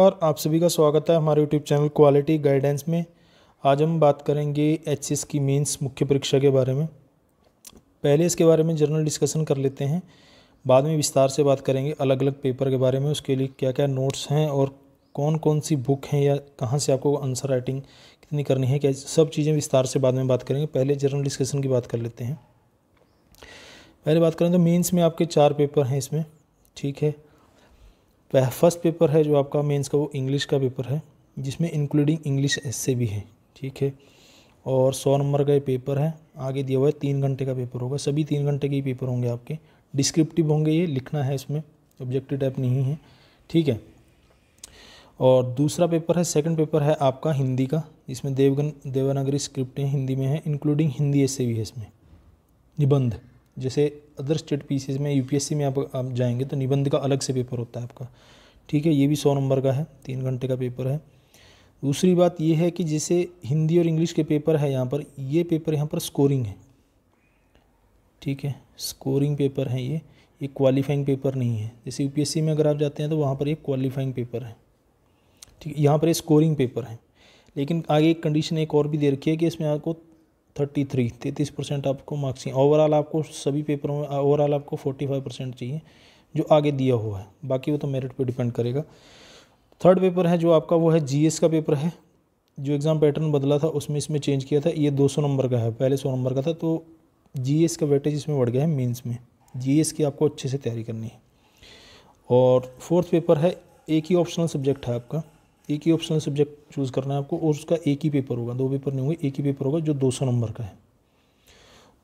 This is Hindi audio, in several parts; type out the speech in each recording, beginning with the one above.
और आप सभी का स्वागत है हमारे यूट्यूब चैनल क्वालिटी गाइडेंस में आज हम बात करेंगे एच एस की मेंस मुख्य परीक्षा के बारे में पहले इसके बारे में जनरल डिस्कशन कर लेते हैं बाद में विस्तार से बात करेंगे अलग अलग पेपर के बारे में उसके लिए क्या क्या नोट्स हैं और कौन कौन सी बुक हैं या कहाँ से आपको आंसर राइटिंग कितनी करनी है क्या सब चीज़ें विस्तार से बाद में बात करेंगे पहले जनरल डिस्कशन की बात कर लेते हैं पहले बात करें तो मेन्स में आपके चार पेपर हैं इसमें ठीक है वह फर्स्ट पेपर है जो आपका मेंस का वो इंग्लिश का पेपर है जिसमें इंक्लूडिंग इंग्लिश एस्से भी है ठीक है और सौ नंबर का ये पेपर है आगे दिया हुआ है तीन घंटे का पेपर होगा सभी तीन घंटे के ही पेपर होंगे आपके डिस्क्रिप्टिव होंगे ये लिखना है इसमें ऑब्जेक्टिव टाइप नहीं है ठीक है और दूसरा पेपर है सेकंड पेपर है आपका हिंदी का इसमें देवगन देवनागरी स्क्रिप्टें हिंदी में है इंक्लूडिंग हिंदी ऐसे भी है इसमें निबंध जैसे अदर स्टेट पीसीज में यूपीएससी में आप, आप जाएंगे तो निबंध का अलग से पेपर होता है आपका ठीक है ये भी सौ नंबर का है तीन घंटे का पेपर है दूसरी बात यह है कि जैसे हिंदी और इंग्लिश के पेपर है यहाँ पर ये पेपर यहाँ पर स्कोरिंग है ठीक है स्कोरिंग पेपर है ये ये क्वालिफाइंग पेपर नहीं है जैसे यूपीएससी में अगर आप जाते हैं तो वहाँ पर ये क्वालिफाइंग पेपर है ठीक है यहाँ पर ये स्कोरिंग पेपर है लेकिन आगे एक कंडीशन एक और भी दे रखी है कि इसमें आपको थर्टी थ्री तैंतीस परसेंट आपको मार्क्स चाहिए ओवरऑल आपको सभी पेपरों में ओवरऑल आपको फोर्टी फाइव परसेंट चाहिए जो आगे दिया हुआ है बाकी वो तो मेरिट पे डिपेंड करेगा थर्ड पेपर है जो आपका वो है जीएस का पेपर है जो एग्ज़ाम पैटर्न बदला था उसमें इसमें चेंज किया था ये सौ नंबर का है पहले सौ नंबर का था तो एस का वेटेज इसमें बढ़ गया है मीन्स में एस की आपको अच्छे से तैयारी करनी है और फोर्थ पेपर है एक ही ऑप्शनल सब्जेक्ट है आपका एक ही ऑप्शनल सब्जेक्ट चूज़ करना है आपको और उसका एक ही पेपर होगा दो पेपर नहीं होंगे एक ही पेपर होगा जो 200 नंबर का है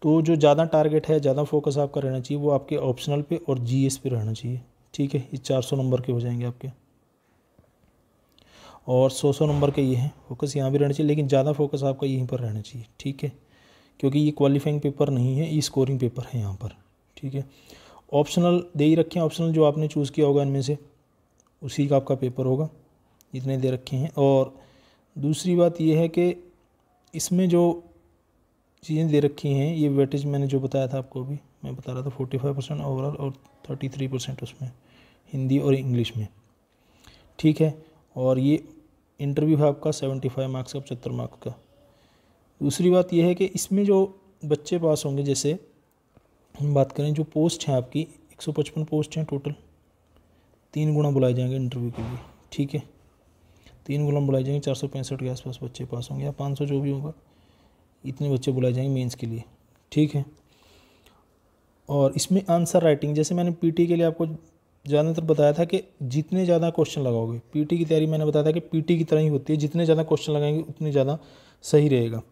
तो जो ज़्यादा टारगेट है ज़्यादा फोकस आपका रहना चाहिए वो आपके ऑप्शनल पे और एस पे रहना चाहिए ठीक है ये सौ नंबर के हो जाएंगे आपके और सौ सौ नंबर के ये हैं फोकस यहाँ भी रहना चाहिए लेकिन ज़्यादा फोकस आपका यहीं पर रहना चाहिए ठीक है क्योंकि ये क्वालिफाइंग पेपर नहीं है ये स्कोरिंग पेपर है यहाँ पर ठीक है ऑप्शनल दे ही रखें ऑप्शनल जो आपने चूज़ किया होगा इनमें से उसी का आपका पेपर होगा इतने दे रखे हैं और दूसरी बात यह है कि इसमें जो चीज़ें दे रखी हैं ये वेटेज मैंने जो बताया था आपको अभी मैं बता रहा था फोर्टी फाइव परसेंट ओवरऑल और थर्टी थ्री परसेंट उसमें हिंदी और इंग्लिश में ठीक है और ये इंटरव्यू है आपका सेवेंटी फाइव मार्क्स का पचहत्तर मार्क्स का दूसरी बात यह है कि इसमें जो बच्चे पास होंगे जैसे हम बात करें जो पोस्ट हैं आपकी एक सौ पचपन पोस्ट हैं टोटल तीन गुना बुलाए जाएंगे इंटरव्यू के लिए ठीक है तीन गुलाम बुलाए जाएंगे चार सौ पैंसठ के आसपास बच्चे पास होंगे या पाँच सौ जो भी होगा इतने बच्चे बुलाए जाएंगे मेंस के लिए ठीक है और इसमें आंसर राइटिंग जैसे मैंने पीटी के लिए आपको ज़्यादातर बताया था कि जितने ज़्यादा क्वेश्चन लगाओगे पीटी की तैयारी मैंने बताया था कि पीटी की तरह ही होती है जितने ज़्यादा क्वेश्चन लगाएंगे उतने ज़्यादा सही रहेगा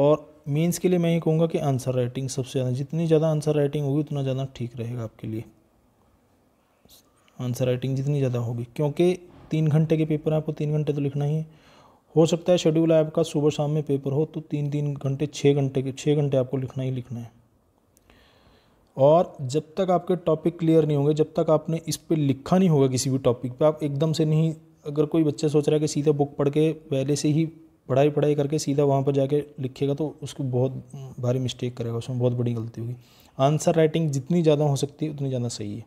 और मेंस के लिए मैं ये कहूँगा कि आंसर राइटिंग सबसे ज़्यादा जितनी ज़्यादा आंसर राइटिंग होगी उतना ज़्यादा ठीक रहेगा आपके लिए आंसर राइटिंग जितनी ज़्यादा होगी क्योंकि तीन घंटे के पेपर हैं आपको तीन घंटे तो लिखना ही है हो सकता है शेड्यूल है आपका सुबह शाम में पेपर हो तो तीन तीन घंटे छः घंटे के छः घंटे आपको लिखना ही लिखना है और जब तक आपके टॉपिक क्लियर नहीं होंगे जब तक आपने इस पर लिखा नहीं होगा किसी भी टॉपिक पर आप एकदम से नहीं अगर कोई बच्चा सोच रहा है कि सीधा बुक पढ़ के पहले से ही पढ़ाई पढ़ाई करके सीधा वहाँ पर जाके लिखेगा तो उसको बहुत भारी मिस्टेक करेगा उसमें बहुत बड़ी गलती होगी आंसर राइटिंग जितनी ज़्यादा हो सकती है उतनी ज़्यादा सही है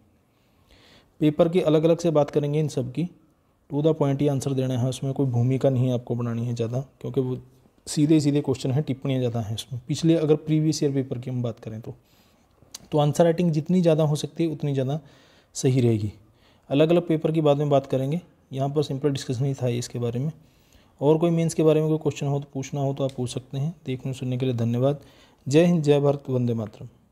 पेपर की अलग अलग से बात करेंगे इन सब की टू द पॉइंट ही आंसर देना है उसमें कोई भूमिका नहीं आपको बनानी है ज़्यादा क्योंकि वो सीधे सीधे क्वेश्चन है टिप्पणियाँ ज़्यादा हैं इसमें पिछले अगर प्रीवियस ईयर पेपर की हम बात करें तो तो आंसर राइटिंग जितनी ज़्यादा हो सकती है उतनी ज़्यादा सही रहेगी अलग अलग पेपर की बाद में बात करेंगे यहाँ पर सिंपल डिस्कशन ही था इसके बारे में और कोई मेंस के बारे में कोई क्वेश्चन हो तो पूछना हो तो आप पूछ सकते हैं देखने सुनने के लिए धन्यवाद जय हिंद जय भारत वंदे मातरम